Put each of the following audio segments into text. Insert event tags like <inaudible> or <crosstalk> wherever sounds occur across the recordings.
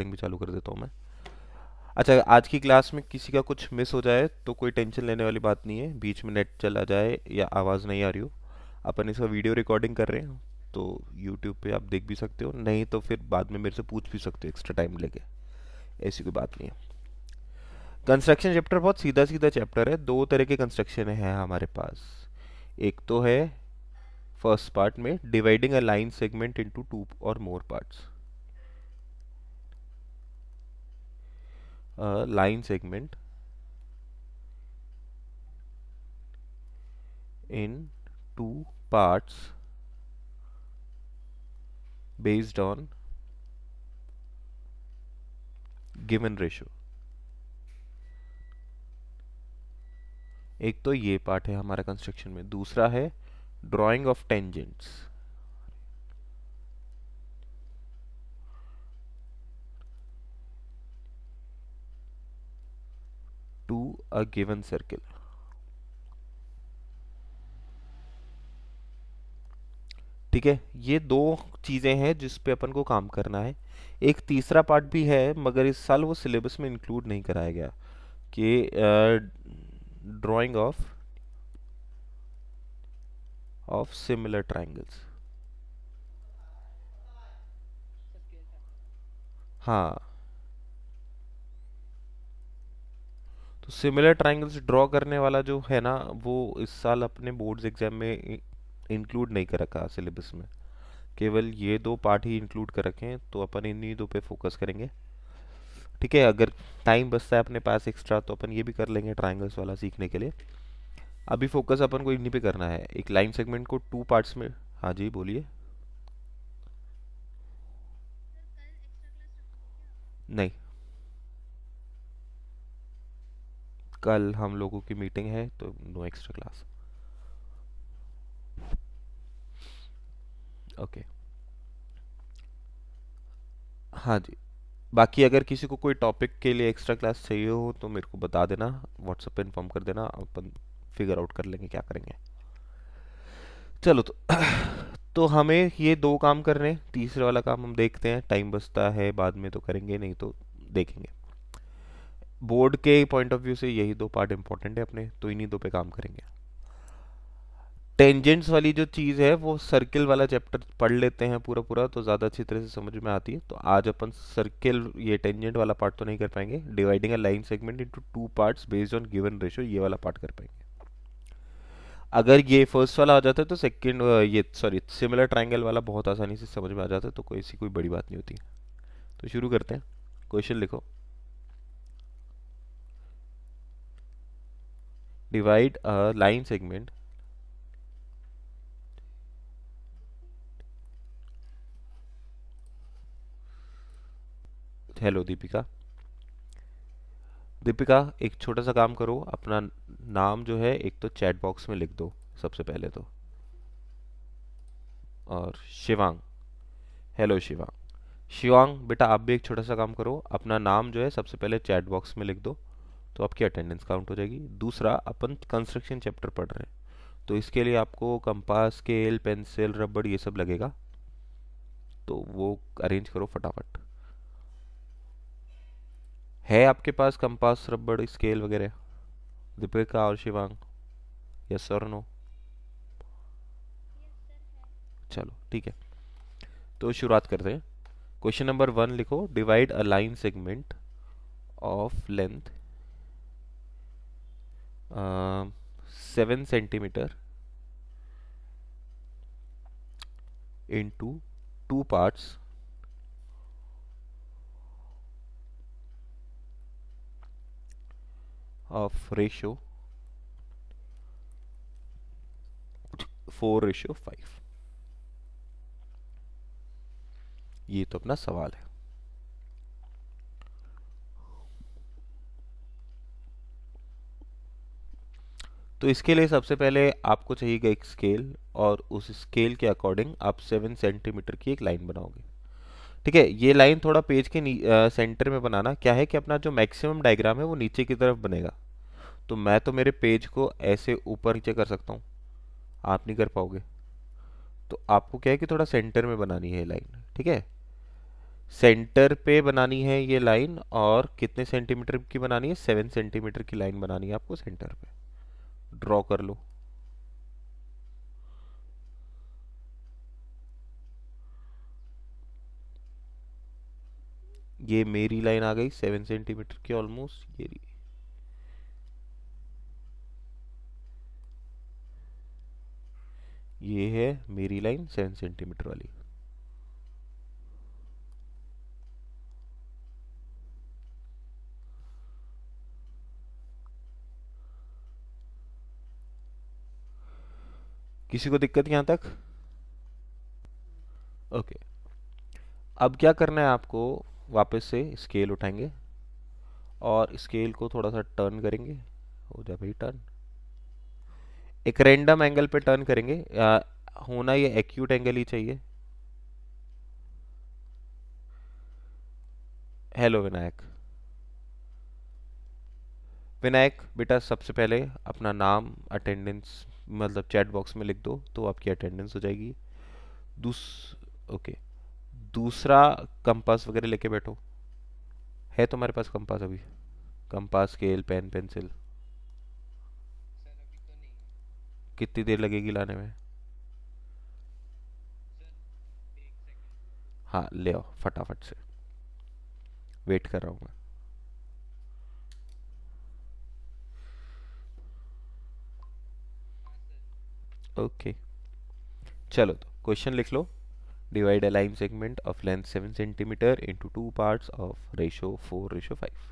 Recording भी चालू कर देता हूँ मैं अच्छा आज की क्लास में किसी का कुछ मिस हो जाए तो कोई टेंशन लेने वाली बात नहीं है बीच में नेट चला जाए या आवाज़ नहीं आ रही हो अपन इसका वीडियो रिकॉर्डिंग कर रहे हैं तो यूट्यूब पे आप देख भी सकते हो नहीं तो फिर बाद में मेरे से पूछ भी सकते हो एक्स्ट्रा टाइम लेके ऐसी कोई बात नहीं है कंस्ट्रक्शन चैप्टर बहुत सीधा सीधा चैप्टर है दो तरह के कंस्ट्रक्शन है हमारे पास एक तो है फर्स्ट पार्ट में dividing a line segment into two और more parts line segment in two parts based on given ratio एक तो ये पार्ट है हमारा कंस्ट्रक्शन में दूसरा है drawing of tangents to a given circle. ठीक है ये दो चीज़ें हैं जिस पे अपन को काम करना है एक तीसरा पार्ट भी है मगर इस साल वो सिलेबस में इंक्लूड नहीं कराया गया कि drawing of of similar triangles हाँ सिमिलर ट्राइंगल्स ड्रॉ करने वाला जो है ना वो इस साल अपने बोर्ड्स एग्जाम में इंक्लूड नहीं कर रखा सिलेबस में केवल ये दो पार्ट ही इंक्लूड कर रखे हैं तो अपन इन्हीं दो पे फोकस करेंगे ठीक है अगर टाइम बचता है अपने पास एक्स्ट्रा तो अपन ये भी कर लेंगे ट्राइंगल्स वाला सीखने के लिए अभी फोकस अपन को इन्हीं पे करना है एक लाइन सेगमेंट को टू पार्ट्स में हाँ जी बोलिए नहीं कल हम लोगों की मीटिंग है तो नो एक्स्ट्रा क्लास ओके हाँ जी बाकी अगर किसी को कोई टॉपिक के लिए एक्स्ट्रा क्लास चाहिए हो तो मेरे को बता देना व्हाट्सएप पे इन्फॉर्म कर देना अपन फिगर आउट कर लेंगे क्या करेंगे चलो तो <clears throat> तो हमें ये दो काम करने तीसरे वाला काम हम देखते हैं टाइम बचता है बाद में तो करेंगे नहीं तो देखेंगे बोर्ड के पॉइंट ऑफ व्यू से यही दो पार्ट इंपॉर्टेंट है अपने तो इन्हीं दो पे काम करेंगे टेंजेंट्स वाली जो चीज़ है वो सर्किल वाला चैप्टर पढ़ लेते हैं पूरा पूरा तो ज़्यादा अच्छी तरह से समझ में आती है तो आज अपन सर्किल ये टेंजेंट वाला पार्ट तो नहीं कर पाएंगे dividing a line segment into two parts based on given ratio ये वाला पार्ट कर पाएंगे अगर ये फर्स्ट वाला आ जाता है तो सेकेंड ये सॉरी सिमिलर ट्राइंगल वाला बहुत आसानी से समझ में आ जाता है तो कोई ऐसी कोई बड़ी बात नहीं होती तो शुरू करते हैं क्वेश्चन लिखो divide a line segment hello Deepika Deepika एक छोटा सा काम करो अपना नाम जो है एक तो चैट बॉक्स में लिख दो सबसे पहले तो और शिवांग हेलो शिवांग शिवांग बेटा आप भी एक छोटा सा काम करो अपना नाम जो है सबसे पहले चैट बॉक्स में लिख दो तो आपकी अटेंडेंस काउंट हो जाएगी दूसरा अपन कंस्ट्रक्शन चैप्टर पढ़ रहे हैं तो इसके लिए आपको कंपास स्केल पेंसिल रबड़ ये सब लगेगा तो वो अरेंज करो फटाफट है आपके पास कंपास रबड़ स्केल वगैरह दीपिका और शिवांग यस सर नो चलो ठीक है तो शुरुआत करते हैं क्वेश्चन नंबर वन लिखो divide a line segment of length seven centimetre into two parts of ratio four ratio five ये तो अपना सवाल है तो इसके लिए सबसे पहले आपको चाहिएगा एक स्केल और उस स्केल के अकॉर्डिंग आप सेवन सेंटीमीटर की एक लाइन बनाओगे ठीक है ये लाइन थोड़ा पेज के आ, सेंटर में बनाना क्या है कि अपना जो मैक्सिमम डायग्राम है वो नीचे की तरफ बनेगा तो मैं तो मेरे पेज को ऐसे ऊपर नीचे कर सकता हूँ आप नहीं कर पाओगे तो आपको क्या है कि थोड़ा सेंटर में बनानी है लाइन ठीक है सेंटर पे बनानी है ये लाइन और कितने सेंटीमीटर की बनानी है सेवन सेंटीमीटर की लाइन बनानी है आपको सेंटर पे ड्रॉ कर लो ये मेरी लाइन आ गई सेवन सेंटीमीटर की ऑलमोस्ट ये ये है मेरी लाइन सेवन सेंटीमीटर वाली किसी को दिक्कत यहाँ तक ओके अब क्या करना है आपको वापस से स्केल उठाएंगे और स्केल को थोड़ा सा टर्न करेंगे हो जा भाई टर्न एक रेंडम एंगल पे टर्न करेंगे आ, होना ये एक्यूट एंगल ही चाहिए हेलो विनायक विनायक बेटा सबसे पहले अपना नाम अटेंडेंस मतलब चैट बॉक्स में लिख दो तो आपकी अटेंडेंस हो जाएगी दूस ओके दूसरा कंपास वगैरह लेके बैठो है तुम्हारे पास कंपास अभी कंपास स्केल पेन पेंसिल तो कितनी देर लगेगी लाने में हाँ ले आओ फटाफट से वेट कर रहा हूँ मैं ओके चलो तो क्वेश्चन लिख लो divide a line segment of length seven centimetre into two parts of ratio four ratio five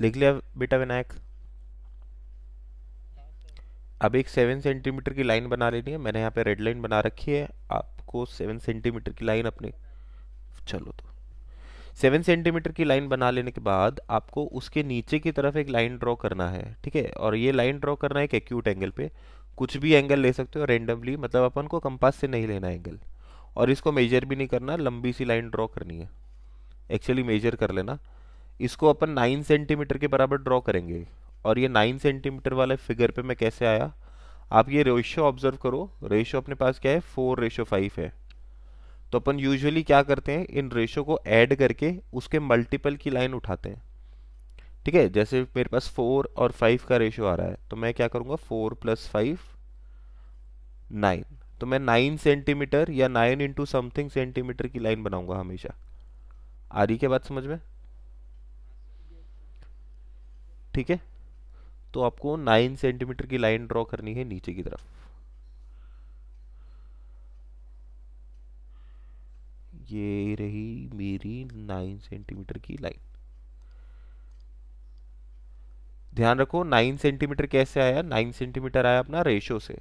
लिख लिया बेटा विनायक अब एक सेवन सेंटीमीटर की लाइन बना लेनी है मैंने यहाँ पे रेड लाइन बना रखी है आपको सेवन सेंटीमीटर की लाइन अपने चलो तो सेवन सेंटीमीटर की लाइन बना लेने के बाद आपको उसके नीचे की तरफ एक लाइन ड्रॉ करना है ठीक है और ये लाइन ड्रॉ करना है एक एक्यूट एंगल पे कुछ भी एंगल ले सकते हो रेंडमली मतलब अपन को कंपास से नहीं लेना एंगल और इसको मेजर भी नहीं करना लंबी सी लाइन ड्रॉ करनी है एक्चुअली मेजर कर लेना इसको अपन नाइन सेंटीमीटर के बराबर ड्रॉ करेंगे और ये नाइन सेंटीमीटर वाले फिगर पे मैं कैसे आया आप ये रेशियो ऑब्जर्व करो रेशियो अपने पास क्या है फोर रेशो फाइव है तो अपन यूजुअली क्या करते हैं इन रेशो को ऐड करके उसके मल्टीपल की लाइन उठाते हैं ठीक है जैसे मेरे पास फोर और फाइव का रेशो आ रहा है तो मैं क्या करूँगा फोर प्लस फाइव नाइन तो मैं नाइन सेंटीमीटर या नाइन इंटू समथिंग सेंटीमीटर की लाइन बनाऊंगा हमेशा आ रही क्या बात समझ में ठीक है तो आपको नाइन सेंटीमीटर की लाइन ड्रॉ करनी है नीचे की तरफ ये रही मेरी नाइन सेंटीमीटर की लाइन ध्यान रखो नाइन सेंटीमीटर कैसे आया नाइन सेंटीमीटर आया अपना रेशो से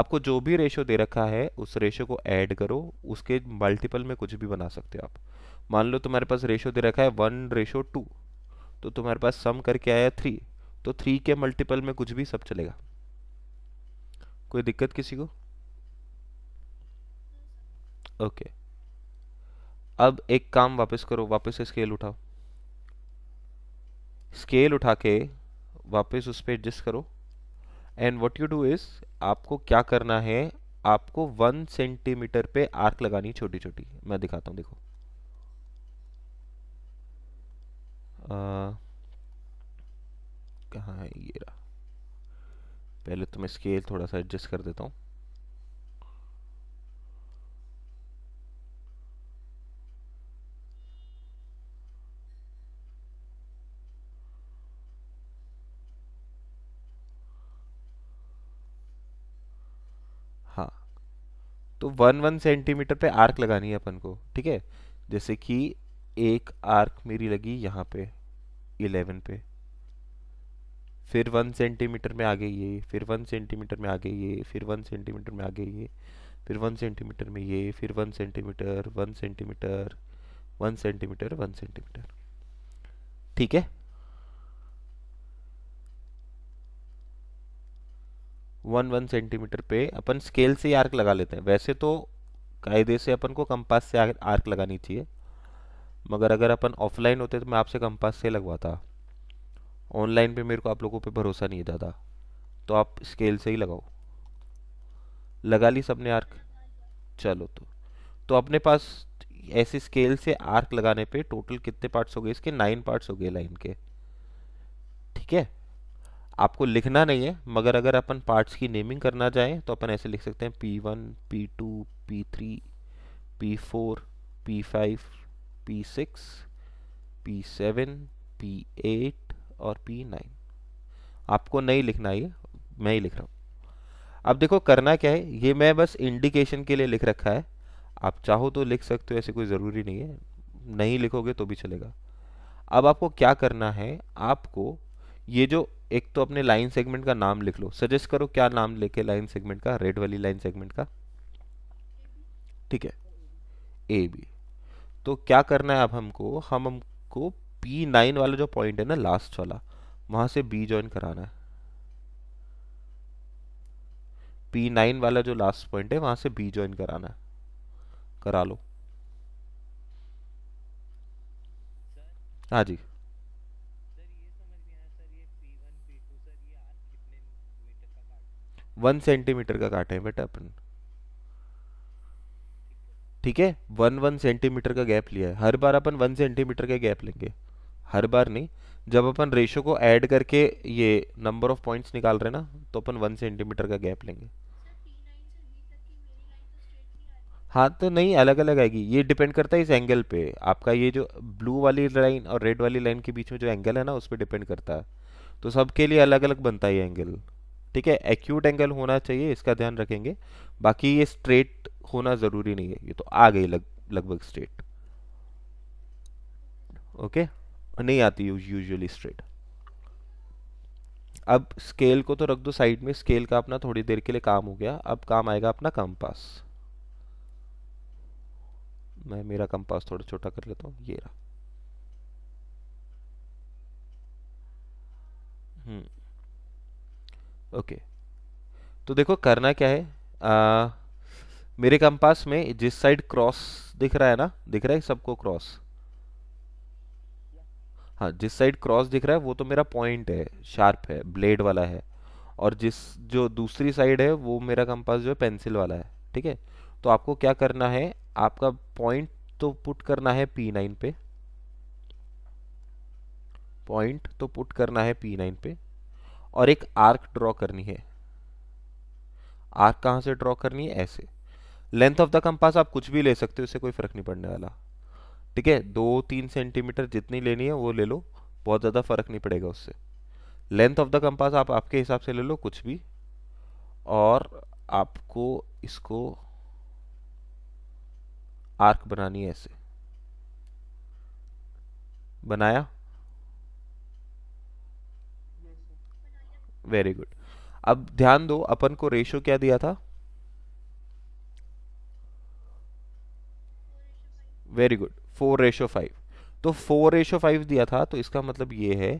आपको जो भी रेशो दे रखा है उस रेशो को ऐड करो उसके मल्टीपल में कुछ भी बना सकते हो आप मान लो तुम्हारे पास रेशो दे रखा है वन रेशो टू तो तुम्हारे पास सम करके आया थ्री तो थ्री के मल्टीपल में कुछ भी सब चलेगा कोई दिक्कत किसी को ओके okay. अब एक काम वापस करो वापस स्केल उठाओ स्केल उठा के वापस उस पर एडजस्ट करो and what you do is आपको क्या करना है आपको वन सेंटीमीटर पे आर्क लगानी छोटी छोटी मैं दिखाता हूँ देखो कहाँ है ये रहा पहले तो मैं स्केल थोड़ा सा एडजस्ट कर देता हूँ हाँ, तो वन वन सेंटीमीटर पे आर्क लगानी है अपन को ठीक है जैसे कि एक आर्क मेरी लगी यहाँ पे इलेवन पे फिर वन सेंटीमीटर में आगे ये फिर वन सेंटीमीटर में आगे ये फिर वन सेंटीमीटर में आगे ये फिर वन सेंटीमीटर में ये फिर one centimetre one centimetre one centimetre one centimetre ठीक है वन वन सेंटीमीटर पे अपन स्केल से आर्क लगा लेते हैं वैसे तो कायदे से अपन को कंपास से आर्क लगानी चाहिए मगर अगर अपन ऑफलाइन होते तो मैं आपसे कंपास से लगवाता ऑनलाइन पे मेरे को आप लोगों पे भरोसा नहीं ज़्यादा तो आप स्केल से ही लगाओ लगा ली सबने आर्क चलो तो तो अपने पास ऐसे स्केल से आर्क लगाने पे टोटल कितने पार्ट्स हो गए इसके नाइन पार्ट्स हो गए लाइन के ठीक है आपको लिखना नहीं है मगर अगर अपन पार्ट्स की नेमिंग करना चाहें तो अपन ऐसे लिख सकते हैं P one P two P three P four P five P6, P7, P8 और P9 आपको नहीं लिखना ये मैं ही लिख रहा हूँ अब देखो करना क्या है ये मैं बस इंडिकेशन के लिए लिख रखा है आप चाहो तो लिख सकते हो ऐसे कोई ज़रूरी नहीं है नहीं लिखोगे तो भी चलेगा अब आपको क्या करना है आपको ये जो एक तो अपने लाइन सेगमेंट का नाम लिख लो सजेस्ट करो क्या नाम लेके लाइन सेगमेंट का रेड वाली लाइन सेगमेंट का ठीक है ए बी तो क्या करना है अब हमको हम हमको पी नाइन वाला जो पॉइंट है ना लास्ट वाला वहां से बी ज्वाइन कराना है पी नाइन वाला जो लास्ट पॉइंट है वहां से बी ज्वाइन कराना है करा लो हाँ जी वन सेंटीमीटर का काटे बेटा अपन ठीक है वन वन सेंटीमीटर का गैप लिया है हर बार अपन वन सेंटीमीटर का गैप लेंगे हर बार नहीं जब अपन रेशो को ऐड करके ये नंबर ऑफ पॉइंट्स निकाल रहे ना तो अपन वन सेंटीमीटर का गैप लेंगे हाँ तो नहीं अलग अलग आएगी ये डिपेंड करता है इस एंगल पे आपका ये जो ब्लू वाली लाइन और रेड वाली लाइन के बीच में जो एंगल है ना उस पर डिपेंड करता है तो सबके लिए अलग अलग बनता है ये एंगल ठीक है एक्यूट एंगल होना चाहिए इसका ध्यान रखेंगे बाकी ये स्ट्रेट होना ज़रूरी नहीं है ये तो आ गई लग लगभग स्ट्रेट ओके नहीं आती यूजुअली स्ट्रेट अब स्केल को तो रख दो साइड में स्केल का अपना थोड़ी देर के लिए काम हो गया अब काम आएगा अपना कंपास मैं मेरा कंपास थोड़ा छोटा कर लेता हूँ ये रहा हम्म ओके तो देखो करना क्या है आ, मेरे कंपास में जिस साइड क्रॉस दिख रहा है ना दिख रहा है सबको क्रॉस हाँ जिस साइड क्रॉस दिख रहा है वो तो मेरा पॉइंट है शार्प है ब्लेड वाला है और जिस जो दूसरी साइड है वो मेरा कंपास जो है पेंसिल वाला है ठीक है तो आपको क्या करना है आपका पॉइंट तो पुट करना है पी नाइन पे पॉइंट तो पुट करना है पी नाइन पे और एक आर्क ड्रॉ करनी है आर्क कहाँ से ड्रॉ करनी है ऐसे लेंथ ऑफ द कंपास आप कुछ भी ले सकते हो इससे कोई फर्क नहीं पड़ने वाला ठीक है दो तीन सेंटीमीटर जितनी लेनी है वो ले लो बहुत ज़्यादा फर्क नहीं पड़ेगा उससे लेंथ ऑफ द कंपास आप आपके हिसाब से ले लो कुछ भी और आपको इसको आर्क बनानी है ऐसे बनाया वेरी गुड अब ध्यान दो अपन को रेशो क्या दिया था very good four ratio five तो फोर रेशो फाइव दिया था तो इसका मतलब ये है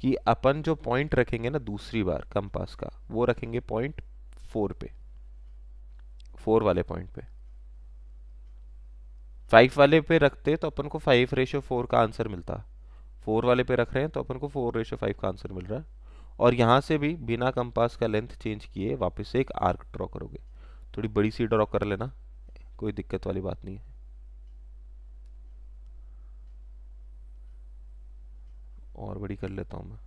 कि अपन जो पॉइंट रखेंगे ना दूसरी बार कंपास का वो रखेंगे पॉइंट फोर पे फोर वाले पॉइंट पे फाइव वाले पे रखते तो अपन को फाइव रेशो फोर का आंसर मिलता फोर वाले पे रख रहे हैं तो अपन को फोर रेशो फाइव का आंसर मिल रहा है और यहाँ से भी बिना कंपास का लेंथ चेंज किए वापस से एक आर्क ड्रॉ करोगे थोड़ी बड़ी सी ड्रॉ कर लेना कोई दिक्कत वाली बात नहीं है और बड़ी कर लेता हूँ मैं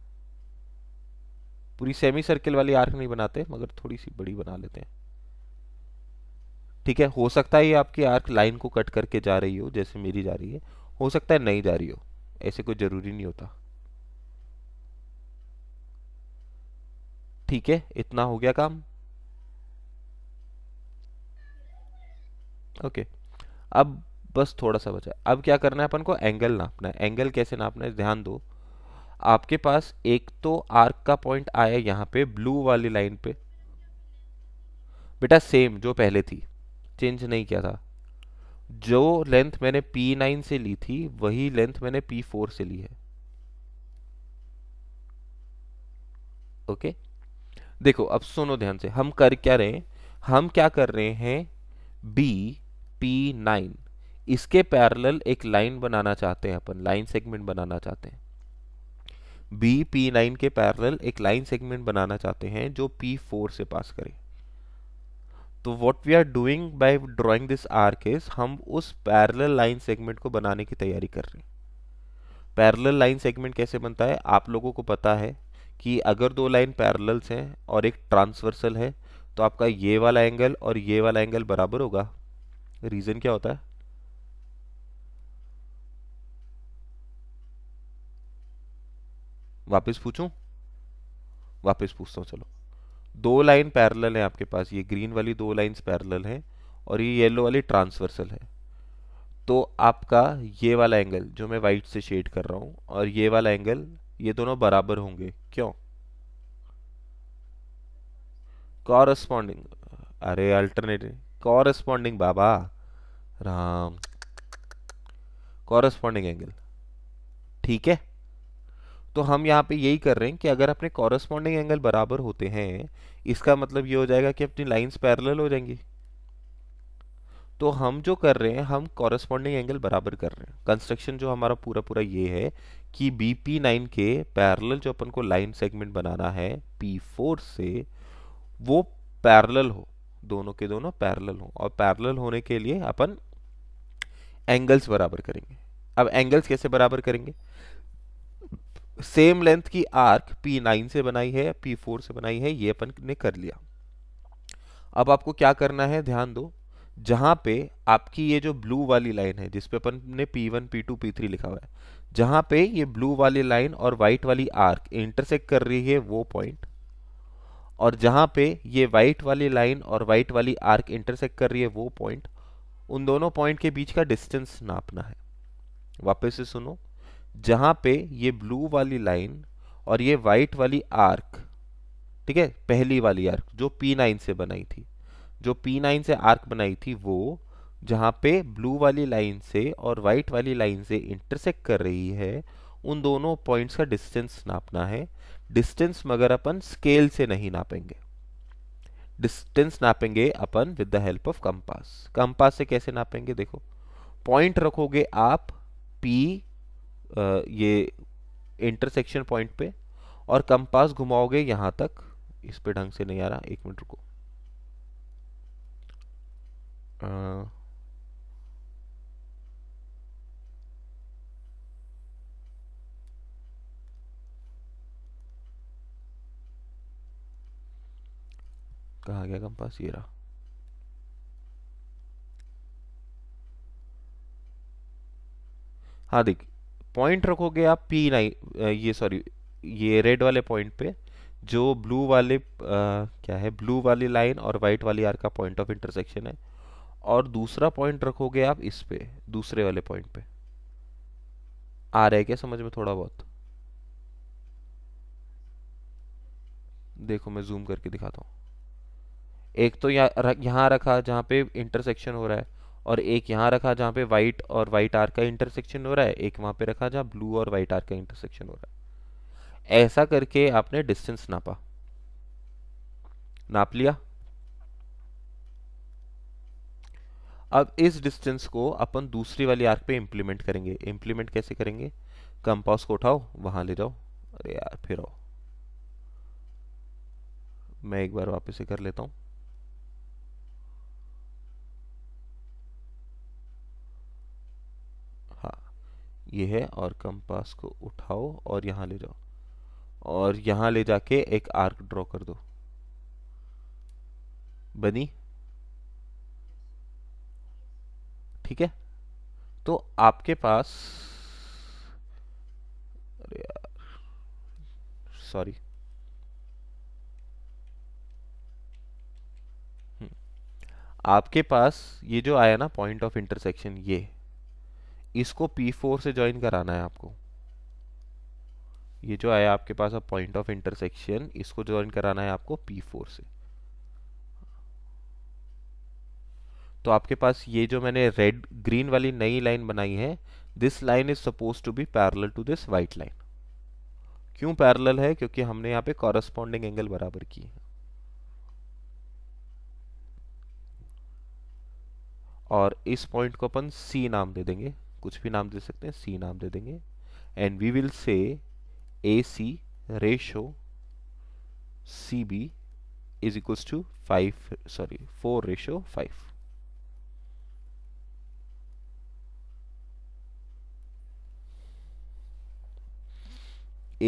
पूरी सेमी सर्किल वाली आर्क नहीं बनाते मगर थोड़ी सी बड़ी बना लेते हैं ठीक है हो सकता है ये आपकी आर्क लाइन को कट करके जा रही हो जैसे मेरी जा रही है हो सकता है नहीं जा रही हो ऐसे कोई ज़रूरी नहीं होता ठीक है इतना हो गया काम ओके अब बस थोड़ा सा बचा अब क्या करना है अपन को एंगल नापना है एंगल कैसे नापना है ध्यान दो आपके पास एक तो आर्क का पॉइंट आया यहां पे ब्लू वाली लाइन पे बेटा सेम जो पहले थी चेंज नहीं किया था जो लेंथ मैंने P9 से ली थी वही लेंथ मैंने P4 से ली है ओके देखो अब सुनो ध्यान से हम कर क्या रहे हैं हम क्या कर रहे हैं B P9 इसके पैरेलल एक लाइन बनाना चाहते हैं अपन लाइन सेगमेंट बनाना चाहते हैं बी पी नाइन के पैरल एक लाइन सेगमेंट बनाना चाहते हैं जो पी फोर से पास करे तो what we are doing by drawing this arc is हम उस पैरल लाइन सेगमेंट को बनाने की तैयारी कर रहे हैं पैरल लाइन सेगमेंट कैसे बनता है आप लोगों को पता है कि अगर दो लाइन पैरल्स हैं और एक ट्रांसवर्सल है तो आपका ये वाला एंगल और ये वाला एंगल बराबर होगा रीज़न क्या होता है वापस पूछूं वापस पूछता हूँ चलो दो लाइन पैरेलल है आपके पास ये ग्रीन वाली दो लाइंस पैरेलल हैं और ये येलो वाली ट्रांसवर्सल है तो आपका ये वाला एंगल जो मैं वाइट से शेड कर रहा हूँ और ये वाला एंगल ये दोनों बराबर होंगे क्यों कॉरस्पॉन्डिंग अरे अल्टरनेटिव कॉरस्पॉन्डिंग बाबा राम कॉरस्पॉन्डिंग एंगल ठीक है तो हम यहाँ पे यही कर रहे हैं कि अगर अपने कॉरस्पॉन्डिंग एंगल बराबर होते हैं इसका मतलब ये हो जाएगा कि अपनी लाइन्स पैरल हो जाएंगी तो हम जो कर रहे हैं हम कॉरस्पॉन्डिंग एंगल बराबर कर रहे हैं कंस्ट्रक्शन जो हमारा पूरा पूरा ये है कि बी पी नाइन के पैरल जो अपन को लाइन सेगमेंट बनाना है पी फोर से वो पैरल हो दोनों के दोनों पैरल हो और पैरल होने के लिए अपन एंगल्स बराबर करेंगे अब एंगल्स कैसे बराबर करेंगे सेम लेंथ की आर्क P9 से बनाई है P4 से बनाई है ये अपन ने कर लिया अब आपको क्या करना है ध्यान दो जहां पे आपकी ये जो ब्लू वाली लाइन है जिसपे अपन ने P1, P2, P3 लिखा हुआ है जहां पे ये ब्लू वाली लाइन और व्हाइट वाली आर्क इंटरसेक्ट कर रही है वो पॉइंट और जहां पे ये व्हाइट वाली लाइन और व्हाइट वाली आर्क इंटरसेक्ट कर रही है वो पॉइंट उन दोनों पॉइंट के बीच का डिस्टेंस नापना है वापस से सुनो जहां पे ये ब्लू वाली लाइन और ये वाइट वाली आर्क ठीक है पहली वाली आर्क जो P9 से बनाई थी जो P9 से आर्क बनाई थी वो जहां पे ब्लू वाली लाइन से और वाइट वाली लाइन से इंटरसेक्ट कर रही है उन दोनों पॉइंट्स का डिस्टेंस नापना है डिस्टेंस मगर अपन स्केल से नहीं नापेंगे डिस्टेंस नापेंगे अपन with the help of compass compass से कैसे नापेंगे देखो पॉइंट रखोगे आप पी ये इंटरसेक्शन पॉइंट पे और कंपास घुमाओगे यहां तक इस पे ढंग से नहीं आ रहा एक मिनट रुको कहा गया कंपास ये रहा हाँ देखिए पॉइंट रखोगे आप पी लाइन ये सॉरी ये रेड वाले पॉइंट पे जो ब्लू वाले आ, क्या है ब्लू वाली लाइन और वाइट वाली आर का पॉइंट ऑफ इंटरसेक्शन है और दूसरा पॉइंट रखोगे आप इस पे दूसरे वाले पॉइंट पे आ रहा है क्या समझ में थोड़ा बहुत देखो मैं जूम करके दिखाता हूँ एक तो यहाँ रखा जहाँ पे इंटरसेक्शन हो रहा है और एक यहाँ रखा जहाँ पे वाइट और वाइट आर का इंटरसेक्शन हो रहा है एक वहाँ पे रखा जहाँ ब्लू और वाइट आर का इंटरसेक्शन हो रहा है ऐसा करके आपने डिस्टेंस नापा नाप लिया अब इस डिस्टेंस को अपन दूसरी वाली आर्क पे इम्प्लीमेंट करेंगे इम्प्लीमेंट कैसे करेंगे कंपास को उठाओ वहां ले जाओ अरे यार फिर आओ मैं एक बार वापस से कर लेता हूं ये है और कंपास को उठाओ और यहाँ ले जाओ और यहाँ ले जाके एक आर्क ड्रॉ कर दो बनी ठीक है तो आपके पास अरे यार सॉरी हम्म। आपके पास ये जो आया ना पॉइंट ऑफ इंटरसेक्शन ये इसको P4 से ज्वाइन कराना है आपको ये जो आया आपके पास अब पॉइंट ऑफ इंटरसेक्शन इसको ज्वाइन कराना है आपको P4 से तो आपके पास ये जो मैंने रेड ग्रीन वाली नई लाइन बनाई है this line is suppose to be parallel to this white line क्यों पैरल है क्योंकि हमने यहां पे कॉरेस्पॉन्डिंग एंगल बराबर की है और इस पॉइंट को अपन सी नाम दे देंगे कुछ भी नाम दे सकते हैं सी नाम दे देंगे and we will say A C ratio C B is equals to five sorry four ratio five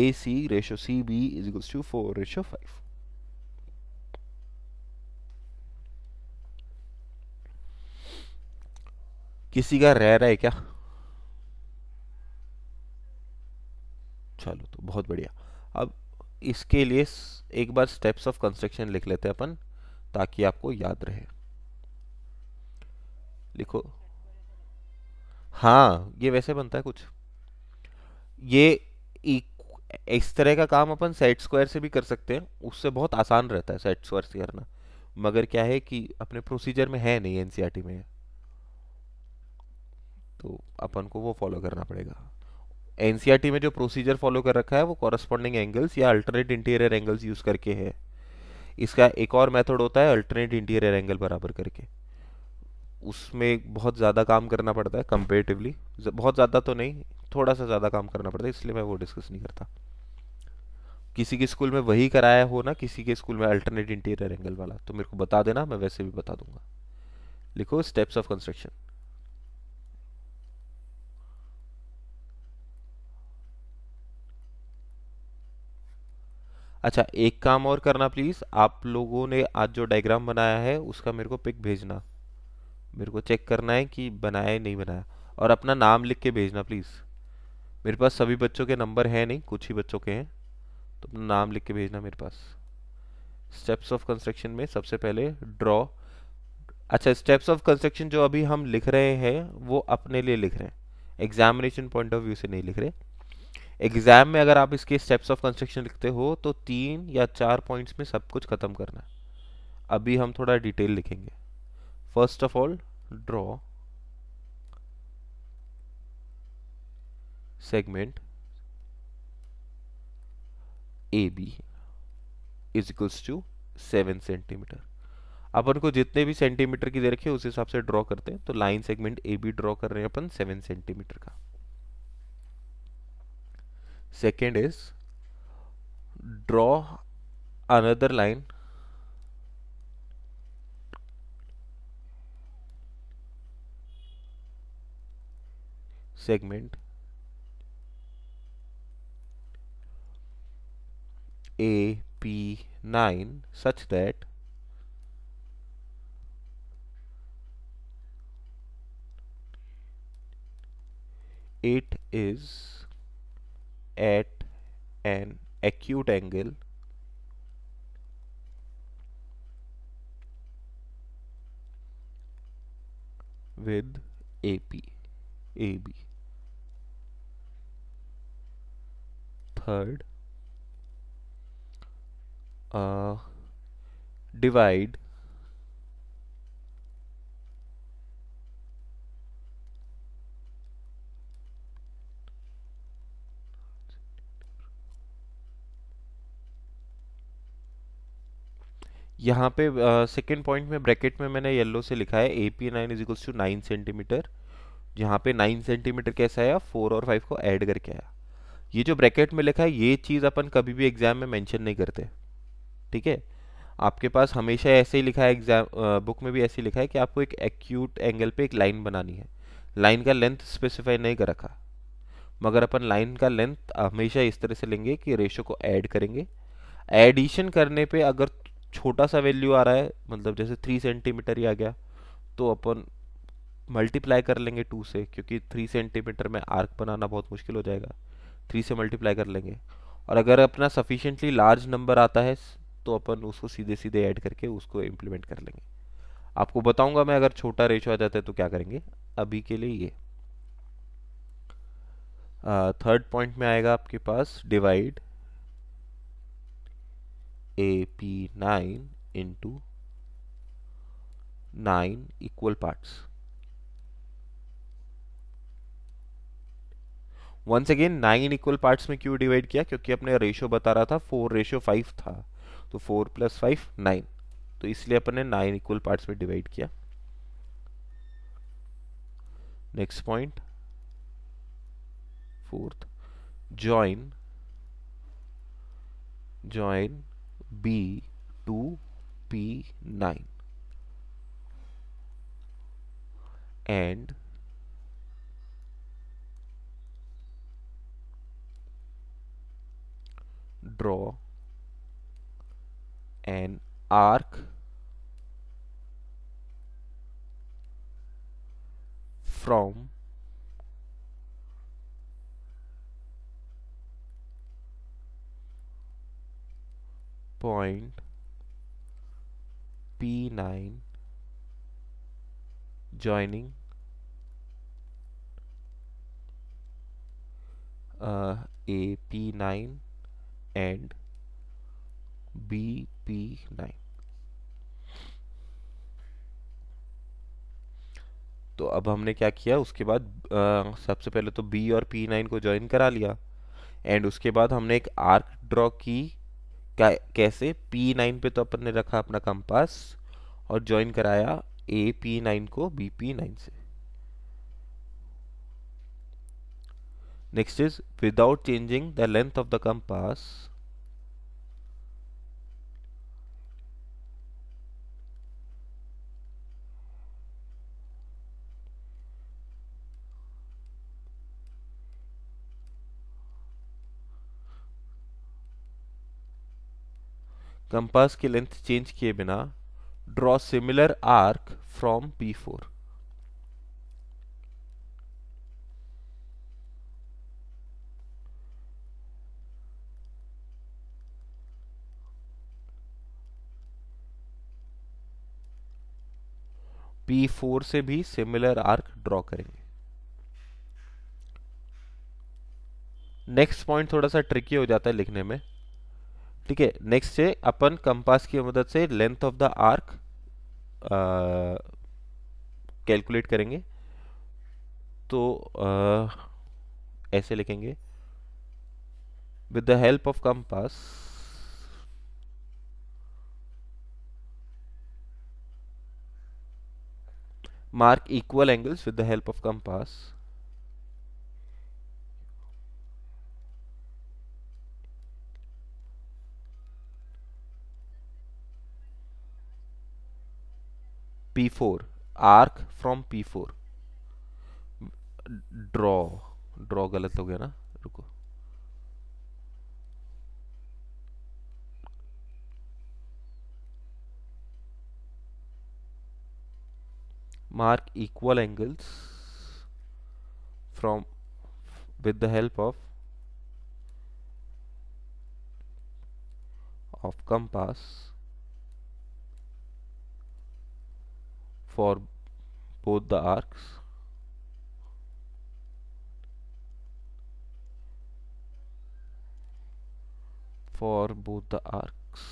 A C ratio C B is equals to four ratio five किसी का रह रहा है क्या चलो तो बहुत बढ़िया अब इसके लिए एक बार स्टेप्स ऑफ कंस्ट्रक्शन लिख लेते हैं अपन ताकि आपको याद रहे लिखो हाँ ये वैसे बनता है कुछ ये इस तरह का काम अपन सेट स्क्वायर से भी कर सकते हैं उससे बहुत आसान रहता है सेट स्क्वायर से करना मगर क्या है कि अपने प्रोसीजर में है नहीं एनसीईआरटी e में तो अपन को वो फॉलो करना पड़ेगा एनसीईआरटी में जो प्रोसीजर फॉलो कर रखा है वो कॉरस्पॉन्डिंग एंगल्स या अल्टरनेट इंटीरियर एंगल्स यूज करके है इसका एक और मेथड होता है अल्टरनेट इंटीरियर एंगल बराबर करके उसमें बहुत ज़्यादा काम करना पड़ता है कंपेरेटिवली बहुत ज़्यादा तो नहीं थोड़ा सा ज़्यादा काम करना पड़ता है इसलिए मैं वो डिस्कस नहीं करता किसी के स्कूल में वही कराया हो ना किसी के स्कूल में अल्टरनेट इंटीरियर एंगल वाला तो मेरे को बता देना मैं वैसे भी बता दूंगा लिखो स्टेप्स ऑफ कंस्ट्रक्शन अच्छा एक काम और करना प्लीज़ आप लोगों ने आज जो डायग्राम बनाया है उसका मेरे को पिक भेजना मेरे को चेक करना है कि बनाया है नहीं बनाया और अपना नाम लिख के भेजना प्लीज़ मेरे पास सभी बच्चों के नंबर हैं नहीं कुछ ही बच्चों के हैं तो अपना नाम लिख के भेजना मेरे पास स्टेप्स ऑफ कंस्ट्रक्शन में सबसे पहले ड्रॉ अच्छा स्टेप्स ऑफ कंस्ट्रक्शन जो अभी हम लिख रहे हैं वो अपने लिए लिख रहे हैं एग्जामिनेशन पॉइंट ऑफ व्यू से नहीं लिख रहे एग्ज़ाम में अगर आप इसके स्टेप्स ऑफ कंस्ट्रक्शन लिखते हो तो तीन या चार पॉइंट्स में सब कुछ ख़त्म करना है अभी हम थोड़ा डिटेल लिखेंगे first of all draw A B is equals to seven centimetre अपन को जितने भी सेंटीमीटर की दे रखे उस हिसाब से ड्रॉ करते हैं तो line segment A B draw कर रहे हैं अपन सेवन सेंटीमीटर का second is draw another line segment AP9 such that it is at an acute angle with AP AB third uh, divide यहाँ पे सेकेंड uh, पॉइंट में bracket में मैंने येलो से लिखा है A P nine is equals to nine centimetre यहाँ पे नाइन सेंटीमीटर कैसा आया फोर और फाइव को ऐड करके आया ये जो ब्रैकेट में लिखा है ये चीज़ अपन कभी भी एग्जाम में मेंशन नहीं करते ठीक है आपके पास हमेशा ऐसे ही लिखा है एग्जाम बुक में भी ऐसे ही लिखा है कि आपको एक एक्यूट एंगल पे एक लाइन बनानी है लाइन का लेंथ स्पेसिफाई नहीं कर रखा मगर अपन लाइन का लेंथ हमेशा इस तरह से लेंगे कि रेशो को ऐड करेंगे एडिशन करने पे अगर छोटा सा वैल्यू आ रहा है मतलब जैसे थ्री सेंटीमीटर ही आ गया तो अपन मल्टीप्लाई कर लेंगे टू से क्योंकि थ्री सेंटीमीटर में आर्क बनाना बहुत मुश्किल हो जाएगा थ्री से मल्टीप्लाई कर लेंगे और अगर अपना सफिशेंटली लार्ज नंबर आता है तो अपन उसको सीधे सीधे ऐड करके उसको इम्प्लीमेंट कर लेंगे आपको बताऊंगा मैं अगर छोटा रेशो आ जाता है तो क्या करेंगे अभी के लिए ये थर्ड पॉइंट में आएगा आपके पास divide A P nine into nine equal parts once again nine equal parts में क्यों डिवाइड किया क्योंकि अपने रेशियो बता रहा था फोर रेशियो फाइव था तो फोर प्लस फाइव नाइन तो इसलिए अपन ने नाइन इक्वल पार्ट्स में डिवाइड किया next point fourth join join B to P9 and draw an arc from point P nine joining uh, a p9 and b p9 तो अब हमने क्या किया उसके बाद आ, सबसे पहले तो B और P9 को ज्वाइन करा लिया एंड उसके बाद हमने एक आर्क ड्रॉ की क्या कैसे पी नाइन पे तो अपन ने रखा अपना कंपास और ज्वाइन कराया ए पी नाइन को बी पी नाइन से next is without changing the length of the compass compass की लेंथ चेंज किए बिना draw similar arc from P four P4 से भी सिमिलर आर्क ड्रॉ करेंगे नेक्स्ट पॉइंट थोड़ा सा ट्रिकी हो जाता है लिखने में ठीक है नेक्स्ट से अपन कंपास की मदद से length of the arc calculate करेंगे तो आ, ऐसे लिखेंगे with the help of compass mark equal angles with the help of compass P4 arc from P4 four draw draw गलत हो गया ना रुको mark equal angles from with the help of of compass पास for both the arcs for both the arcs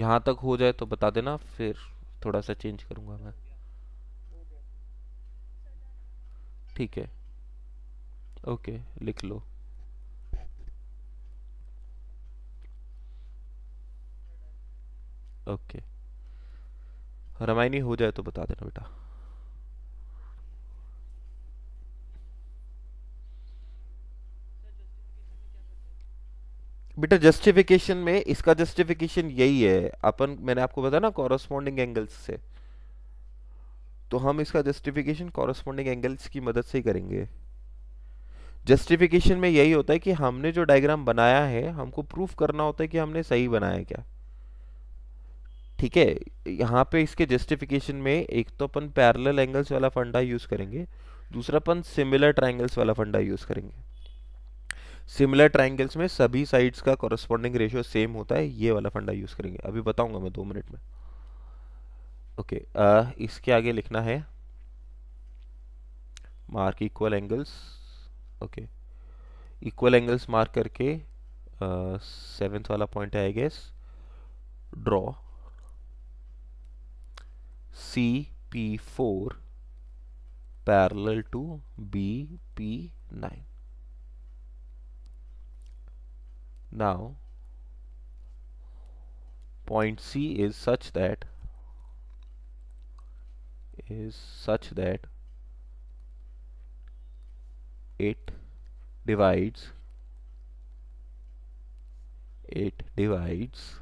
यहाँ तक हो जाए तो बता देना फिर थोड़ा सा चेंज करूँगा मैं ठीक है ओके लिख लो ओके रामायणी हो जाए तो बता देना बेटा बेटा जस्टिफिकेशन में इसका जस्टिफिकेशन यही है अपन मैंने आपको बताया ना कॉरस्पॉन्डिंग एंगल्स से तो हम इसका जस्टिफिकेशन कॉरस्पॉन्डिंग एंगल्स की मदद से ही करेंगे जस्टिफिकेशन में यही होता है कि हमने जो डायग्राम बनाया है हमको प्रूफ करना होता है कि हमने सही बनाया क्या ठीक है यहाँ पे इसके जस्टिफिकेशन में एक तो अपन पैरेलल एंगल्स वाला फंडा यूज़ करेंगे दूसरा अपन सिमिलर ट्राइंगल्स वाला फंडा यूज़ करेंगे सिमिलर ट्राइंगल्स में सभी साइड्स का कॉरस्पॉन्डिंग रेशियो सेम होता है ये वाला फंडा यूज़ करेंगे अभी बताऊंगा मैं दो मिनट में ओके okay, इसके आगे लिखना है mark equal angles okay equal angles mark करके सेवेंथ वाला पॉइंट है I guess draw CP4 parallel to BP9. Now, point C is such that is such that it divides it divides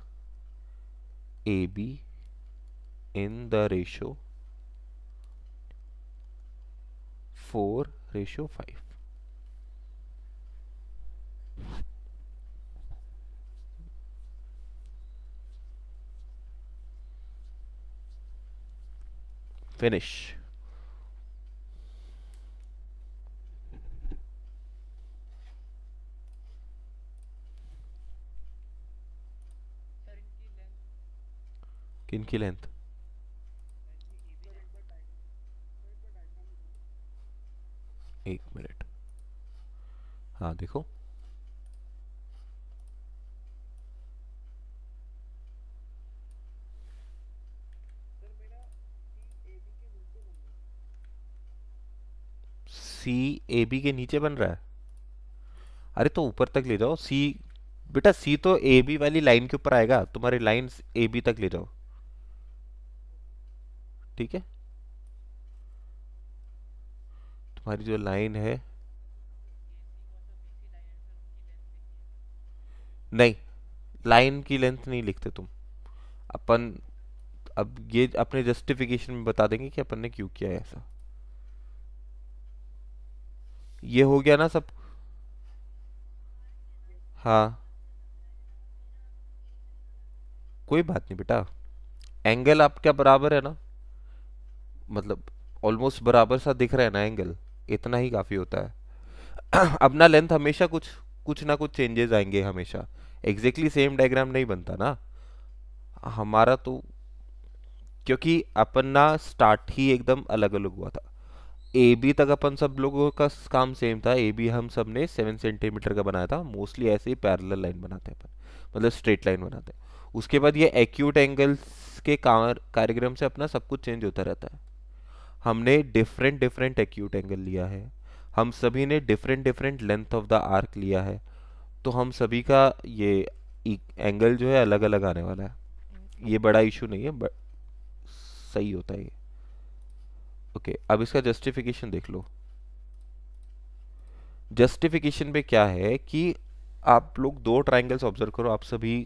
AB in the ratio 4 ratio 5 finish किनकी length. हाँ देखो सी A B के नीचे बन रहा है अरे तो ऊपर तक ले जाओ सी बेटा सी तो ए बी वाली लाइन के ऊपर आएगा तुम्हारी लाइन ए बी तक ले जाओ ठीक है तुम्हारी जो लाइन है नहीं लाइन की लेंथ नहीं लिखते तुम अपन अब ये अपने जस्टिफिकेशन में बता देंगे कि अपन ने क्यों किया है ऐसा ये हो गया ना सब हाँ कोई बात नहीं बेटा एंगल आपका बराबर है ना मतलब ऑलमोस्ट बराबर सा दिख रहा है ना एंगल इतना ही काफ़ी होता है <clears throat> अपना लेंथ हमेशा कुछ कुछ ना कुछ चेंजेस आएंगे हमेशा एग्जैक्टली सेम डायग्राम नहीं बनता ना हमारा तो क्योंकि अपन ना स्टार्ट ही एकदम अलग अलग हुआ था ए बी तक अपन सब लोगों का काम सेम था ए बी हम सब ने सेवन सेंटीमीटर का बनाया था मोस्टली ऐसे ही पैरल लाइन बनाते हैं अपन मतलब स्ट्रेट लाइन बनाते हैं उसके बाद ये एक्यूट एंगल्स के कार्यक्रम से अपना सब कुछ चेंज होता रहता है हमने डिफरेंट डिफरेंट एक्यूट एंगल लिया है हम सभी ने different different length of the arc लिया है तो हम सभी का ये एंगल जो है अलग अलग आने वाला है ये बड़ा इशू नहीं है बट सही होता है ये ओके अब इसका जस्टिफिकेशन देख लो जस्टिफिकेशन पे क्या है कि आप लोग दो ट्राइंगल्स ऑब्जर्व करो आप सभी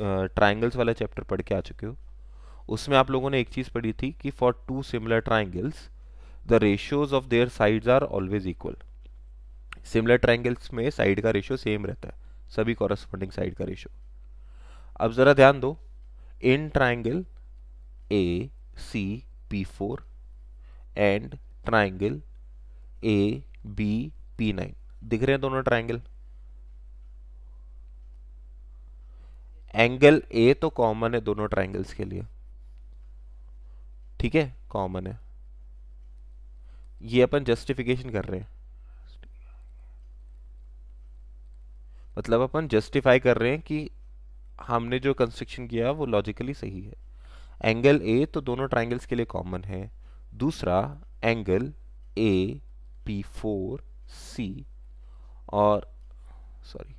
ट्राइंगल्स वाला चैप्टर पढ़ के आ चुके हो उसमें आप लोगों ने एक चीज़ पढ़ी थी कि for two similar triangles the ratios of their sides are always equal similar triangles में साइड का रेशियो सेम रहता है सभी कॉरेस्पॉन्डिंग साइड का रेशो अब जरा ध्यान दो इन triangle A C P four and triangle A B P nine दिख रहे हैं दोनों ट्राइंगल एंगल ए तो कॉमन है दोनों ट्राइंगल्स के लिए ठीक है कॉमन है ये अपन जस्टिफिकेशन कर रहे हैं मतलब अपन जस्टिफाई कर रहे हैं कि हमने जो कंस्ट्रक्शन किया वो लॉजिकली सही है एंगल ए तो दोनों ट्राइंगल्स के लिए कॉमन है दूसरा angle A P four C और सॉरी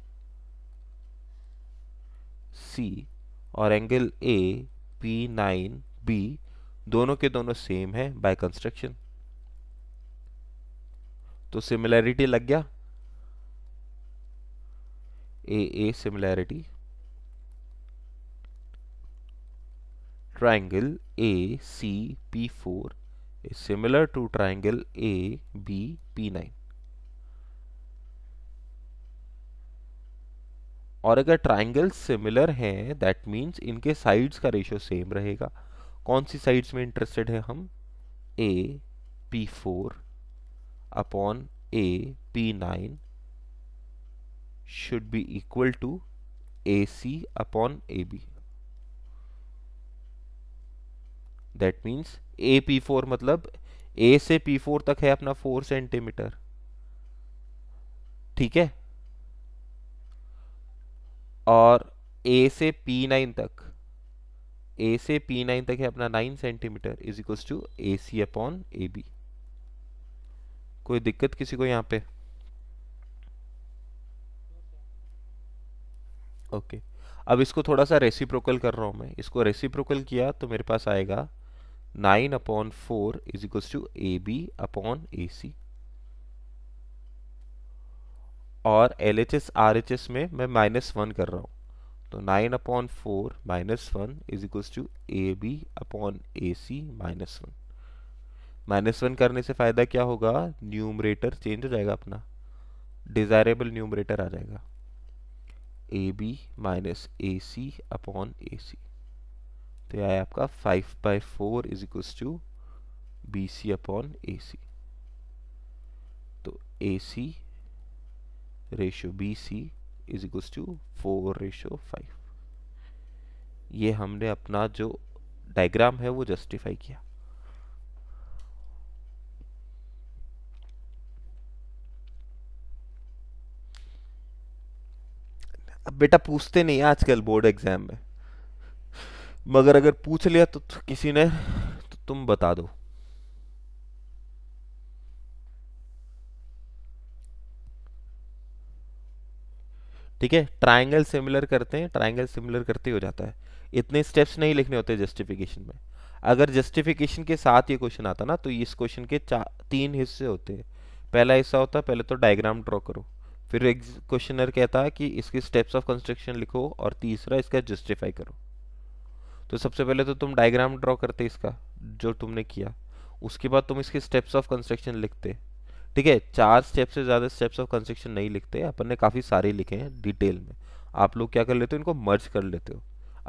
सी और angle A P nine B दोनों के दोनों सेम है बाय कंस्ट्रक्शन तो सिमिलैरिटी लग गया A A triangle C four is similar to triangle A B P nine और अगर ट्राइंगल सिमिलर हैं दैट मीन्स इनके साइड्स का रेशियो सेम रहेगा कौन सी साइड्स में इंटरेस्टेड है हम A P four upon A P nine should be equal to AC upon AB. That means A P four मतलब ए से पी फोर तक है अपना फोर सेंटीमीटर ठीक है और ए से पी नाइन तक ए से पी नाइन तक है अपना nine centimetre is equal to A C upon A B कोई दिक्कत किसी को यहां पे ओके अब इसको थोड़ा सा रेसिप्रोकल कर रहा हूँ मैं इसको रेसिप्रोकल किया तो मेरे पास आएगा nine upon four is equals to A B upon A C और L H S R H S में मैं माइनस वन कर रहा हूँ तो nine upon four minus one is equals to A B upon A C minus one minus one करने से फ़ायदा क्या होगा न्यूमरेटर चेंज हो जाएगा अपना डिज़ायरेबल न्यूमरेटर आ जाएगा A B minus A C upon A C तो यह आपका five by four is equals to B C upon A C तो A C ratio B C is equals to four ratio five ये हमने अपना जो डायग्राम है वो जस्टिफाई किया बेटा पूछते नहीं आजकल बोर्ड एग्जाम में मगर अगर पूछ लिया तो किसी ने तो तुम बता दो ठीक है ट्राइंगल सिमिलर करते हैं ट्राइंगल सिमिलर करते ही हो जाता है इतने स्टेप्स नहीं लिखने होते जस्टिफिकेशन में अगर जस्टिफिकेशन के साथ ये क्वेश्चन आता ना तो इस क्वेश्चन के तीन हिस्से होते हैं पहला हिस्सा होता है पहले तो डायग्राम ड्रॉ करो फिर क्वेश्चनर कहता है कि इसके स्टेप्स ऑफ कंस्ट्रक्शन लिखो और तीसरा इसका जस्टिफाई करो तो सबसे पहले तो तुम डायग्राम ड्रॉ करते इसका जो तुमने किया उसके बाद तुम इसके स्टेप्स ऑफ कंस्ट्रक्शन लिखते ठीक है चार स्टेप से ज़्यादा स्टेप्स ऑफ कंस्ट्रक्शन नहीं लिखते अपन ने काफ़ी सारे लिखे हैं डिटेल में आप लोग क्या कर लेते हो इनको मर्ज कर लेते हो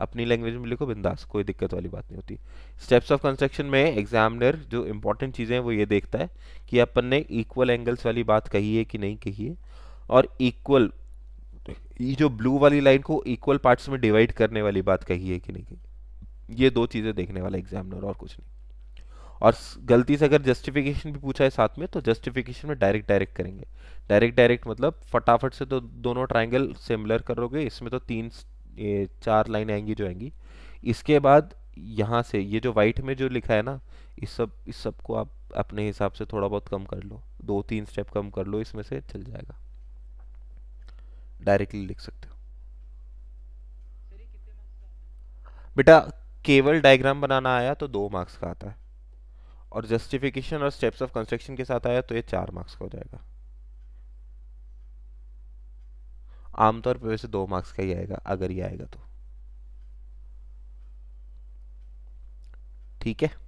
अपनी लैंग्वेज में लिखो बिंदास कोई दिक्कत वाली बात नहीं होती स्टेप्स ऑफ कंस्ट्रक्शन में एग्जामिनर जो इंपॉर्टेंट चीज़ें हैं वो ये देखता है कि अपन ने इक्वल एंगल्स वाली बात कही है कि नहीं कही है और इक्वल ये जो ब्लू वाली लाइन को इक्वल पार्ट्स में डिवाइड करने वाली बात कही है कि नहीं ये दो चीज़ें देखने वाला एग्जामिनर और कुछ नहीं और गलती से अगर जस्टिफिकेशन भी पूछा है साथ में तो जस्टिफिकेशन में डायरेक्ट डायरेक्ट करेंगे डायरेक्ट डायरेक्ट मतलब फटाफट से तो दोनों ट्राइंगल सिमिलर करोगे इसमें तो तीन ये चार लाइन आएंगी जो आएंगी इसके बाद यहाँ से ये जो वाइट में जो लिखा है ना इस सब इस सब को आप अपने हिसाब से थोड़ा बहुत कम कर लो दो तीन स्टेप कम कर लो इसमें से चल जाएगा डायरेक्टली लिख सकते हो बेटा केवल डायग्राम बनाना आया तो दो मार्क्स का आता है और जस्टिफिकेशन और स्टेप्स ऑफ कंस्ट्रक्शन के साथ आया तो ये चार मार्क्स का हो जाएगा आमतौर पर वैसे दो मार्क्स का ही आएगा अगर ये आएगा तो ठीक है